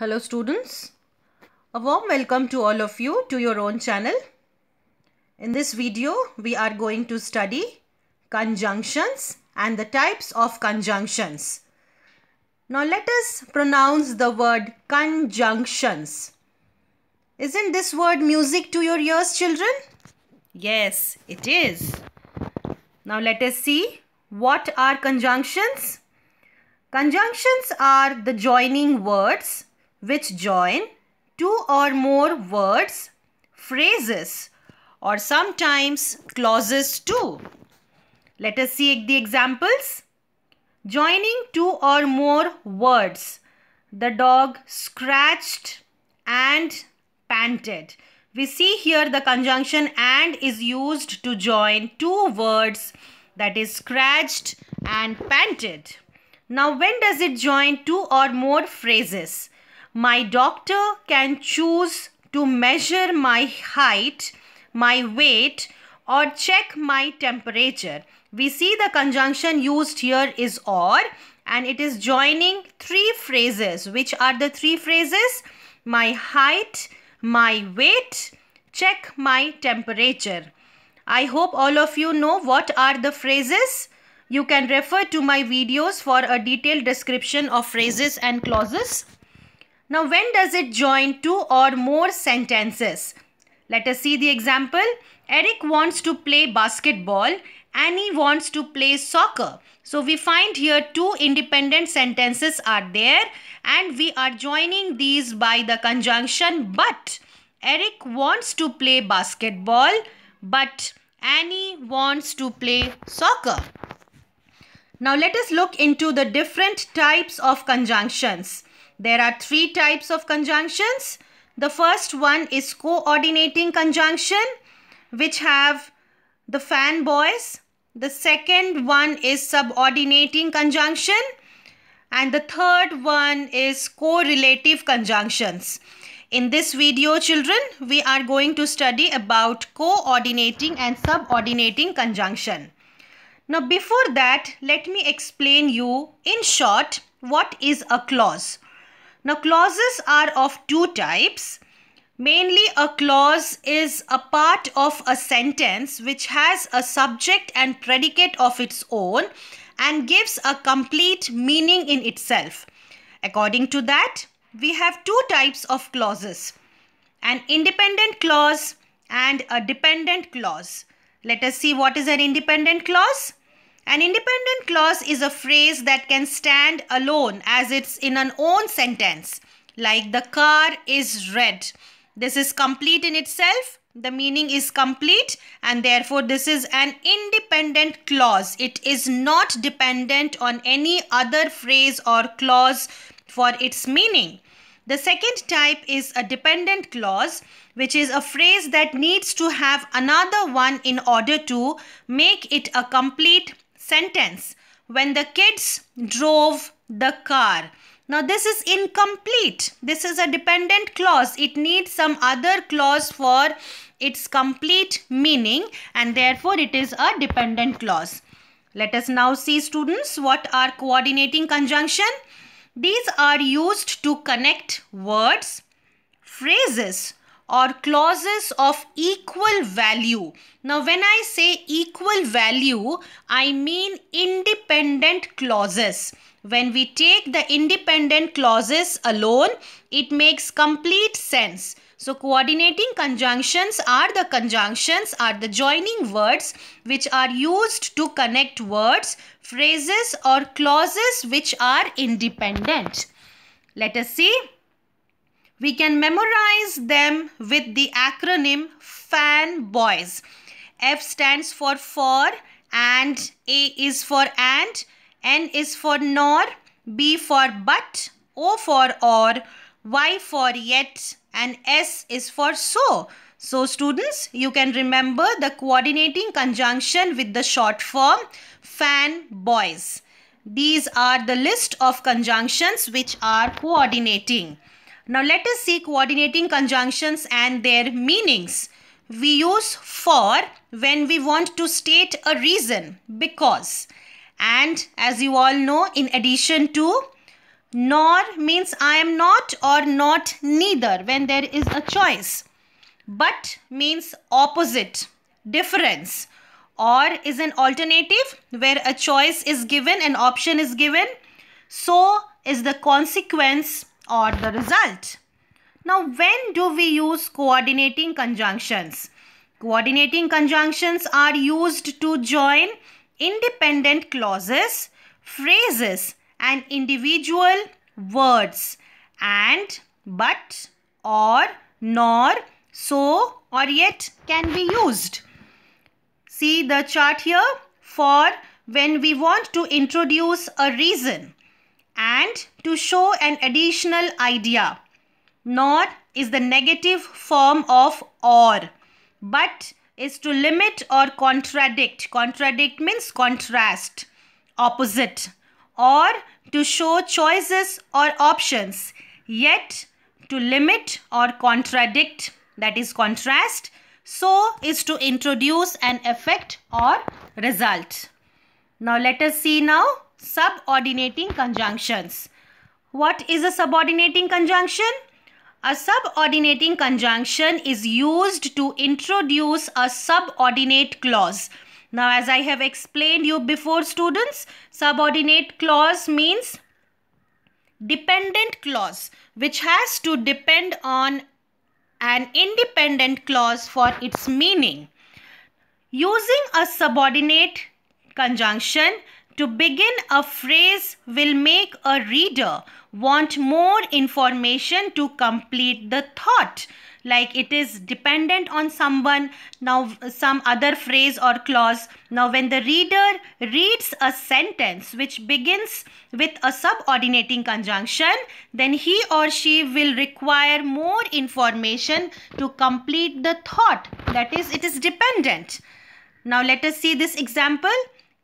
Hello students, a warm welcome to all of you to your own channel. In this video, we are going to study conjunctions and the types of conjunctions. Now let us pronounce the word conjunctions. Isn't this word music to your ears children? Yes, it is. Now let us see what are conjunctions. Conjunctions are the joining words which join two or more words, phrases or sometimes clauses too. Let us see the examples. Joining two or more words. The dog scratched and panted. We see here the conjunction and is used to join two words that is scratched and panted. Now when does it join two or more phrases? My doctor can choose to measure my height, my weight, or check my temperature. We see the conjunction used here is or and it is joining three phrases. Which are the three phrases? My height, my weight, check my temperature. I hope all of you know what are the phrases. You can refer to my videos for a detailed description of phrases and clauses. Now when does it join two or more sentences? Let us see the example. Eric wants to play basketball. Annie wants to play soccer. So we find here two independent sentences are there and we are joining these by the conjunction but. Eric wants to play basketball but Annie wants to play soccer. Now let us look into the different types of conjunctions. There are three types of conjunctions. The first one is coordinating conjunction which have the fanboys. The second one is subordinating conjunction and the third one is correlative conjunctions. In this video children, we are going to study about coordinating and subordinating conjunction. Now before that, let me explain you in short what is a clause. Now clauses are of two types. Mainly a clause is a part of a sentence which has a subject and predicate of its own and gives a complete meaning in itself. According to that, we have two types of clauses. An independent clause and a dependent clause. Let us see what is an independent clause. An independent clause is a phrase that can stand alone as it's in an own sentence, like the car is red. This is complete in itself. The meaning is complete and therefore this is an independent clause. It is not dependent on any other phrase or clause for its meaning. The second type is a dependent clause, which is a phrase that needs to have another one in order to make it a complete sentence when the kids drove the car. Now this is incomplete. This is a dependent clause. It needs some other clause for its complete meaning and therefore it is a dependent clause. Let us now see students what are coordinating conjunction. These are used to connect words, phrases or clauses of equal value. Now when I say equal value, I mean independent clauses. When we take the independent clauses alone, it makes complete sense. So coordinating conjunctions are the conjunctions are the joining words which are used to connect words, phrases or clauses which are independent. Let us see. We can memorize them with the acronym FANBOYS. F stands for for and A is for and, N is for nor, B for but, O for or, Y for yet and S is for so. So students, you can remember the coordinating conjunction with the short form FANBOYS. These are the list of conjunctions which are coordinating. Now let us see coordinating conjunctions and their meanings. We use for when we want to state a reason because and as you all know in addition to nor means I am not or not neither when there is a choice. But means opposite, difference or is an alternative where a choice is given, an option is given. So is the consequence or the result. Now, when do we use coordinating conjunctions? Coordinating conjunctions are used to join independent clauses, phrases and individual words and, but, or, nor, so or yet can be used. See the chart here for when we want to introduce a reason and to show an additional idea. Nor is the negative form of or, but is to limit or contradict. Contradict means contrast, opposite, or to show choices or options, yet to limit or contradict, that is contrast, so is to introduce an effect or result. Now let us see now subordinating conjunctions. What is a subordinating conjunction? A subordinating conjunction is used to introduce a subordinate clause. Now as I have explained you before students, subordinate clause means dependent clause which has to depend on an independent clause for its meaning. Using a subordinate conjunction to begin a phrase will make a reader want more information to complete the thought. Like it is dependent on someone, now some other phrase or clause. Now when the reader reads a sentence which begins with a subordinating conjunction, then he or she will require more information to complete the thought. That is, it is dependent. Now let us see this example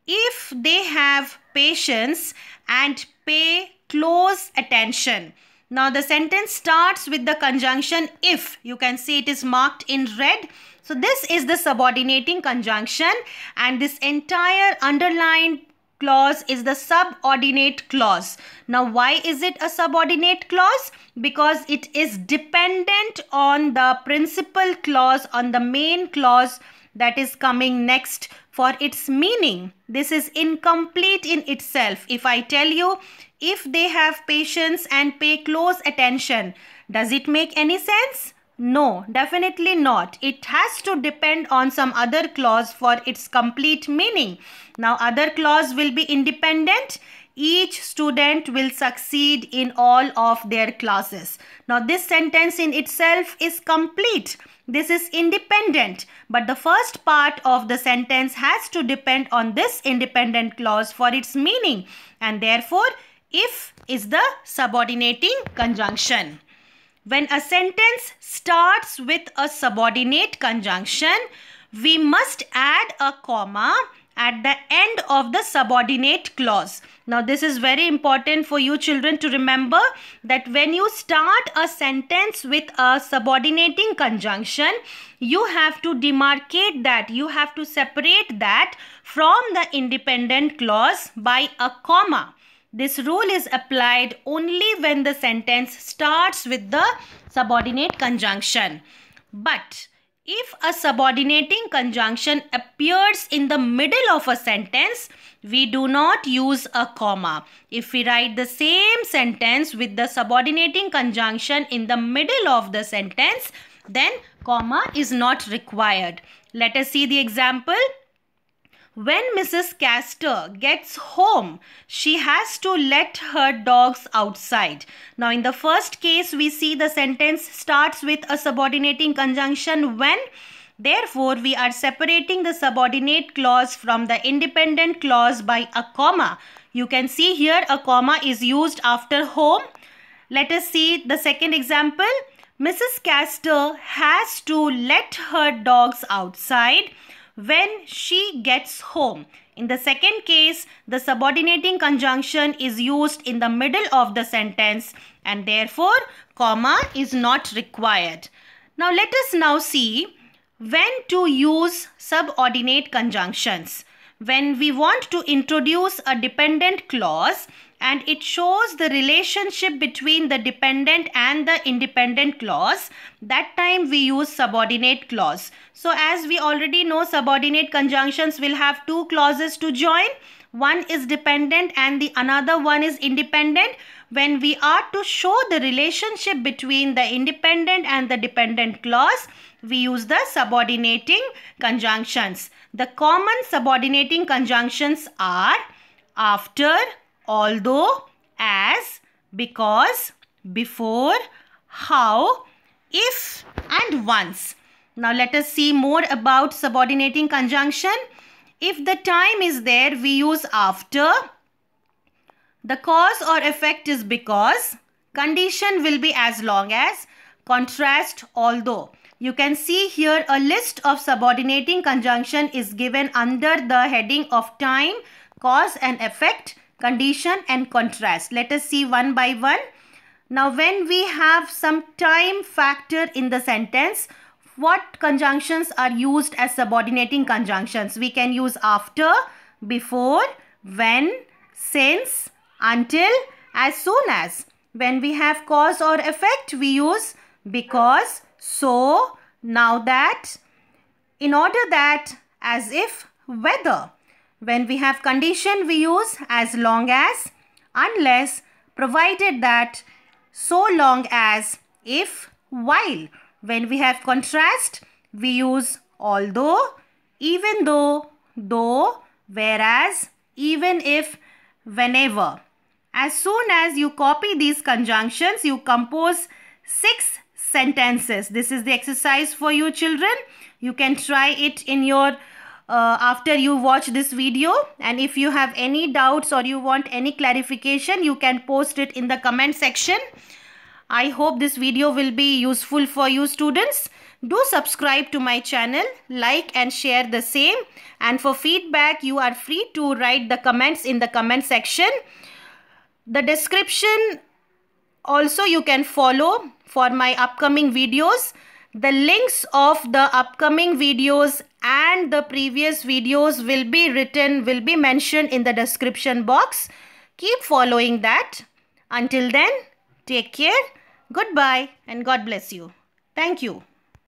if they have patience and pay close attention. Now the sentence starts with the conjunction if. You can see it is marked in red. So this is the subordinating conjunction and this entire underlined clause is the subordinate clause. Now why is it a subordinate clause? Because it is dependent on the principal clause, on the main clause that is coming next for its meaning. This is incomplete in itself. If I tell you, if they have patience and pay close attention, does it make any sense? No, definitely not. It has to depend on some other clause for its complete meaning. Now, other clause will be independent each student will succeed in all of their classes. Now this sentence in itself is complete. This is independent but the first part of the sentence has to depend on this independent clause for its meaning and therefore if is the subordinating conjunction. When a sentence starts with a subordinate conjunction, we must add a comma at the end of the subordinate clause. Now this is very important for you children to remember that when you start a sentence with a subordinating conjunction, you have to demarcate that, you have to separate that from the independent clause by a comma. This rule is applied only when the sentence starts with the subordinate conjunction. But if a subordinating conjunction appears in the middle of a sentence, we do not use a comma. If we write the same sentence with the subordinating conjunction in the middle of the sentence, then comma is not required. Let us see the example. When Mrs. Castor gets home, she has to let her dogs outside. Now, in the first case, we see the sentence starts with a subordinating conjunction when. Therefore, we are separating the subordinate clause from the independent clause by a comma. You can see here a comma is used after home. Let us see the second example. Mrs. Castor has to let her dogs outside when she gets home. In the second case, the subordinating conjunction is used in the middle of the sentence and therefore comma is not required. Now let us now see when to use subordinate conjunctions when we want to introduce a dependent clause and it shows the relationship between the dependent and the independent clause that time we use subordinate clause so as we already know subordinate conjunctions will have two clauses to join one is dependent and the another one is independent when we are to show the relationship between the independent and the dependent clause, we use the subordinating conjunctions. The common subordinating conjunctions are after, although, as, because, before, how, if and once. Now let us see more about subordinating conjunction. If the time is there, we use after the cause or effect is because condition will be as long as contrast although. You can see here a list of subordinating conjunction is given under the heading of time, cause and effect, condition and contrast. Let us see one by one. Now when we have some time factor in the sentence, what conjunctions are used as subordinating conjunctions? We can use after, before, when, since, until, as soon as. When we have cause or effect, we use because, so, now that, in order that, as if, whether. When we have condition, we use as long as, unless, provided that, so long as, if, while. When we have contrast, we use although, even though, though, whereas, even if, whenever. As soon as you copy these conjunctions, you compose six sentences. This is the exercise for you children. You can try it in your uh, after you watch this video and if you have any doubts or you want any clarification you can post it in the comment section. I hope this video will be useful for you students. Do subscribe to my channel, like and share the same. And for feedback, you are free to write the comments in the comment section. The description also you can follow for my upcoming videos. The links of the upcoming videos and the previous videos will be written, will be mentioned in the description box. Keep following that. Until then, take care, goodbye and God bless you. Thank you.